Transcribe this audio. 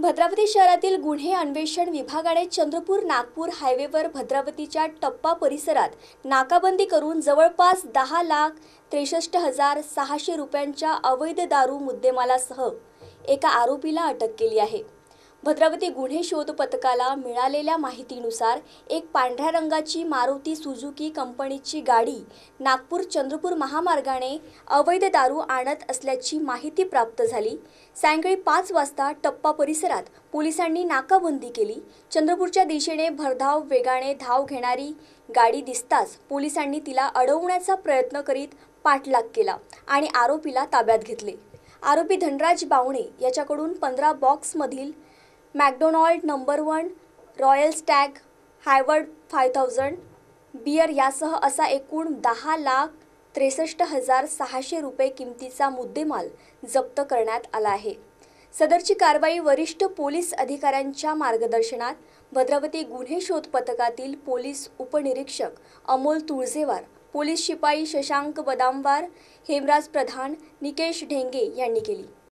भद्रावती शहरातील गुन्हे अन्वेषण विभागाने चंद्रपूर नागपूर हायवेवर भद्रावतीच्या टप्पा परिसरात नाकाबंदी करून जवळपास दहा लाख त्रेसष्ट हजार सहाशे रुपयांच्या अवैध दारू मुद्देमालासह एका आरोपीला अटक केली आहे भद्रावती गुन्हे शोध पथकाला मिळालेल्या माहितीनुसार एक पांढऱ्या रंगाची मारुती सुजुकी कंपनीची गाडी नागपूर चंद्रपूर महामार्गाने अवैध दारू आणत असल्याची माहिती प्राप्त झाली सायंकाळी पाच वाजता टप्पा परिसरात पोलिसांनी नाकाबंदी केली चंद्रपूरच्या दिशेने भरधाव वेगाने धाव घेणारी गाडी दिसताच पोलिसांनी तिला अडवण्याचा प्रयत्न करीत पाठलाग केला आणि आरोपीला ताब्यात घेतले आरोपी धनराज बावणे याच्याकडून पंधरा बॉक्समधील McDonald number one Royal Stag Hayward five thousand beer यासह असा एकूण दहा लाख त्रेसष्ट हजार सहाशे रुपये किमतीचा मुद्देमाल जप्त करण्यात आला आहे सदरची कारवाई वरिष्ठ पोलीस अधिकाऱ्यांच्या मार्गदर्शनात भद्रावती गुन्हे शोध पथकातील पोलीस उपनिरीक्षक अमोल तुळजेवार पोलीस शिपाई शशांक बदामवार हेमराज प्रधान निकेश ढेंगे यांनी केली